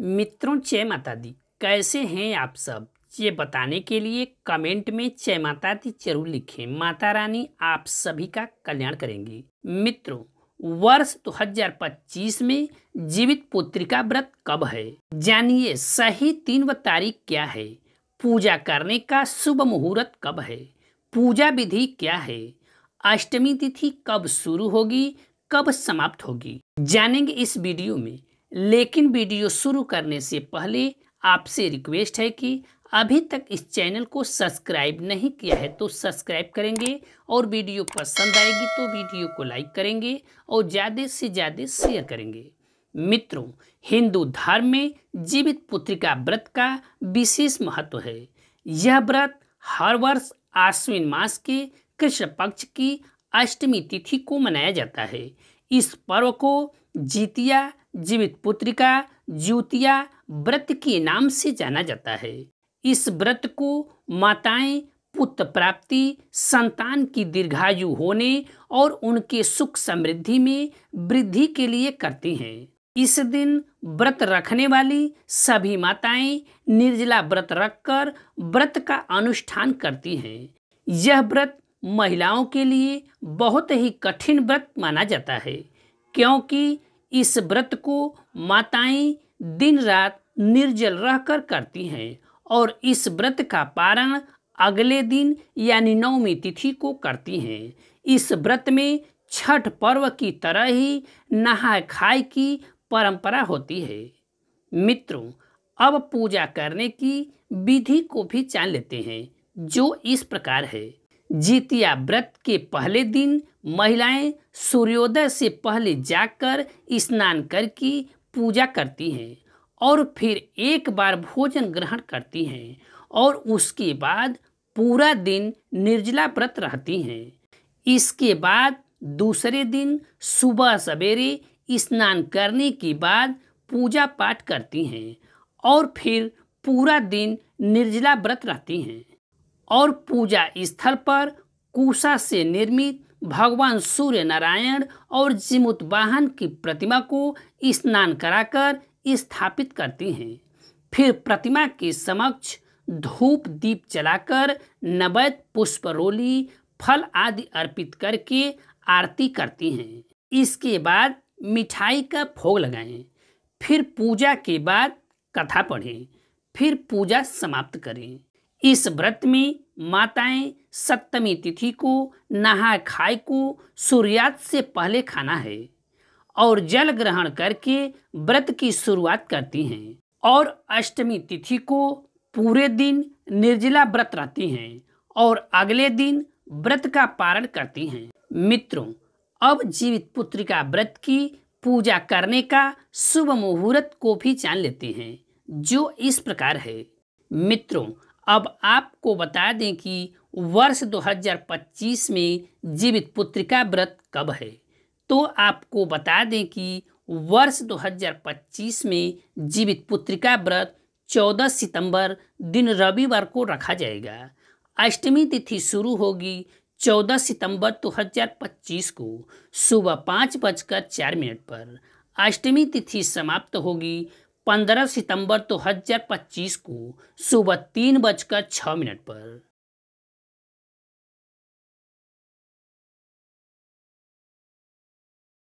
मित्रों जय माता दी कैसे हैं आप सब ये बताने के लिए कमेंट में जय माता दी जरूर लिखें माता रानी आप सभी का कल्याण करेंगी मित्रों वर्ष 2025 में जीवित पुत्रिका व्रत कब है जानिए सही तीन व तारीख क्या है पूजा करने का शुभ मुहूर्त कब है पूजा विधि क्या है अष्टमी तिथि कब शुरू होगी कब समाप्त होगी जानेंगे इस वीडियो में लेकिन वीडियो शुरू करने से पहले आपसे रिक्वेस्ट है कि अभी तक इस चैनल को सब्सक्राइब नहीं किया है तो सब्सक्राइब करेंगे और वीडियो पसंद आएगी तो वीडियो को लाइक करेंगे और ज़्यादा से ज़्यादा शेयर करेंगे मित्रों हिंदू धर्म में जीवित पुत्रिका व्रत का विशेष महत्व है यह व्रत हर वर्ष आश्विन मास के कृष्ण पक्ष की अष्टमी तिथि को मनाया जाता है इस पर्व को जीतिया जीवित पुत्रिका ज्योतिया व्रत के नाम से जाना जाता है इस व्रत को माताएं पुत्र प्राप्ति संतान की दीर्घायु होने और उनके सुख समृद्धि में वृद्धि के लिए करती हैं इस दिन व्रत रखने वाली सभी माताएं निर्जला व्रत रखकर व्रत का अनुष्ठान करती हैं यह व्रत महिलाओं के लिए बहुत ही कठिन व्रत माना जाता है क्योंकि इस व्रत को माताएं दिन रात निर्जल रहकर करती हैं और इस व्रत का पारण अगले दिन यानी नवमी तिथि को करती हैं इस व्रत में छठ पर्व की तरह ही नहाय खाय की परंपरा होती है मित्रों अब पूजा करने की विधि को भी जान लेते हैं जो इस प्रकार है जितिया व्रत के पहले दिन महिलाएं सूर्योदय से पहले जाकर स्नान करके पूजा करती हैं और फिर एक बार भोजन ग्रहण करती हैं और उसके बाद पूरा दिन निर्जला व्रत रहती हैं इसके बाद दूसरे दिन सुबह सवेरे स्नान करने के बाद पूजा पाठ करती हैं और फिर पूरा दिन निर्जला व्रत रहती हैं और पूजा स्थल पर कुशा से निर्मित भगवान सूर्य नारायण और वाहन की प्रतिमा को स्नान कराकर स्थापित करती हैं फिर प्रतिमा के समक्ष धूप दीप जलाकर नवैद पुष्परोली फल आदि अर्पित करके आरती करती हैं इसके बाद मिठाई का भोग लगाएं फिर पूजा के बाद कथा पढ़ें फिर पूजा समाप्त करें इस व्रत में माताएं सप्तमी तिथि को नहा खाए को सूर्यास्त से पहले खाना है और जल ग्रहण करके व्रत की शुरुआत करती हैं और अष्टमी तिथि को पूरे दिन निर्जला व्रत रहती हैं और अगले दिन व्रत का पारण करती हैं मित्रों अब जीवित पुत्रिका व्रत की पूजा करने का शुभ मुहूर्त को भी जान लेते हैं जो इस प्रकार है मित्रों अब आपको बता दें कि वर्ष 2025 में जीवित पुत्रिका व्रत कब है तो आपको बता दें कि वर्ष 2025 में जीवित पुत्रिका व्रत 14 सितंबर दिन रविवार को रखा जाएगा अष्टमी तिथि शुरू होगी 14 सितंबर 2025 को सुबह पाँच बजकर चार मिनट पर अष्टमी तिथि समाप्त होगी 15 सितंबर 2025 तो को सुबह तीन बजकर छः मिनट पर